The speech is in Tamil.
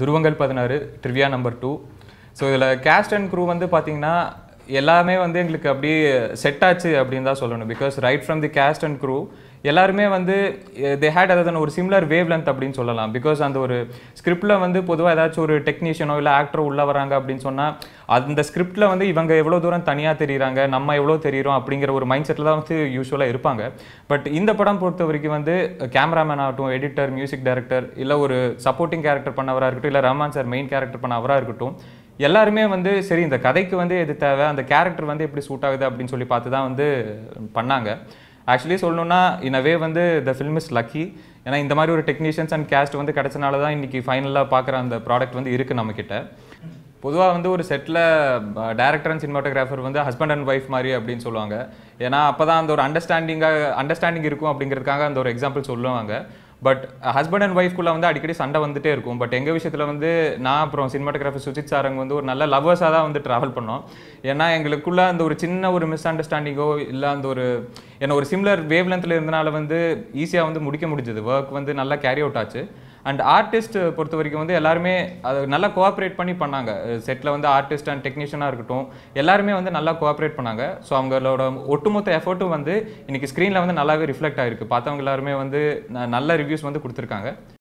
துருவங்கள் பதினாறு ட்ரிவியா நம்பர் டூ ஸோ இதில் கேஸ்ட் அண்ட் க்ரூ வந்து பார்த்தீங்கன்னா எல்லாமே வந்து எங்களுக்கு அப்படியே செட் ஆச்சு அப்படின்னு தான் சொல்லணும் because right from the cast and crew எல்லாருமே வந்து தே ஹேட் அதாவது ஒரு சிம்லர் வேவ் லென்த் அப்படின்னு சொல்லலாம் பிகாஸ் அந்த ஒரு ஸ்கிரிப்டில் வந்து பொதுவாக ஏதாச்சும் ஒரு டெக்னீஷியனோ இல்லை ஆக்டரோ உள்ளே வராங்க அப்படின்னு சொன்னால் அந்த ஸ்கிரிப்டில் வந்து இவங்க எவ்வளோ தூரம் தனியாக தெரியுறாங்க நம்ம எவ்வளோ தெரியுறோம் அப்படிங்கிற ஒரு மைண்ட் செட்டில் தான் வந்து யூஸ்வலாக இருப்பாங்க பட் இந்த படம் பொறுத்த வரைக்கும் வந்து கேமராமேன் ஆகட்டும் எடிட்டர் மியூசிக் டைரக்டர் இல்லை ஒரு சப்போர்ட்டிங் கேரக்டர் பண்ணவராக இருக்கட்டும் இல்லை ரஹ்மான் சார் மெயின் கேரக்டர் பண்ணவராக இருக்கட்டும் எல்லாருமே வந்து சரி இந்த கதைக்கு வந்து எது தேவை அந்த கேரக்டர் வந்து எப்படி சூட் ஆகுது அப்படின்னு சொல்லி பார்த்து தான் வந்து பண்ணாங்க ஆக்சுவலி சொல்லணுன்னா இன் வே வந்து த ஃபில்ம் இஸ் லக்கி ஏன்னா இந்த மாதிரி ஒரு டெக்னீஷியன்ஸ் அண்ட் கேஸ்ட் வந்து கிடச்சனால தான் இன்றைக்கி ஃபைனலாக பார்க்குற அந்த ப்ராடக்ட் வந்து இருக்குது நம்மக்கிட்ட பொதுவாக வந்து ஒரு செட்டில் டேரக்டர் அண்ட் சினிமாட்டோகிராஃபர் வந்து ஹஸ்பண்ட் அண்ட் ஒய்ஃப் மாதிரி அப்படின்னு சொல்லுவாங்க ஏன்னா அப்போ தான் அந்த ஒரு அண்டர்ஸ்டாண்டிங்காக அண்டர்ஸ்டாண்டிங் இருக்கும் அப்படிங்கிறதுக்காக அந்த ஒரு எக்ஸாம்பிள் சொல்லுவாங்க பட் ஹஸ்பண்ட் அண்ட் ஒய்ஃப்குள்ளே வந்து அடிக்கடி சண்டை வந்துட்டே இருக்கும் பட் எங்கள் விஷயத்தில் வந்து நான் அப்புறம் சினிமாட்டோகிராஃபர் சுஜித் சார் அங்கே வந்து ஒரு நல்ல லவ்வர்ஸாக தான் வந்து ட்ராவல் பண்ணோம் ஏன்னா எங்களுக்குள்ளே அந்த ஒரு சின்ன ஒரு மிஸ் அண்டர்ஸ்டாண்டிங்கோ இல்லை அந்த ஒரு ஏன்னா ஒரு சிம்லர் வேவ்லென்த்தில் இருந்தனால வந்து ஈஸியாக வந்து முடிக்க முடிஞ்சது ஒர்க் வந்து நல்லா கேரி அவுட் ஆச்சு அண்ட் ஆர்டிஸ்ட் பொறுத்த வரைக்கும் வந்து எல்லாருமே அது நல்லா கோஆப்ரேட் பண்ணி பண்ணாங்க செட்டில் வந்து ஆர்டிஸ்ட் அண்ட் டெக்னீஷியனாக இருக்கட்டும் எல்லாருமே வந்து நல்லா கோஆப்ரேட் பண்ணாங்க ஸோ அவங்களோட ஒட்டுமொத்த எஃபர்ட்டும் வந்து இன்றைக்கி ஸ்க்ரீனில் வந்து நல்லாவே ரிஃப்ளெக்ட் ஆகிருக்கு பார்த்தவங்க எல்லாருமே வந்து நல்ல ரிவ்யூஸ் வந்து கொடுத்துருக்காங்க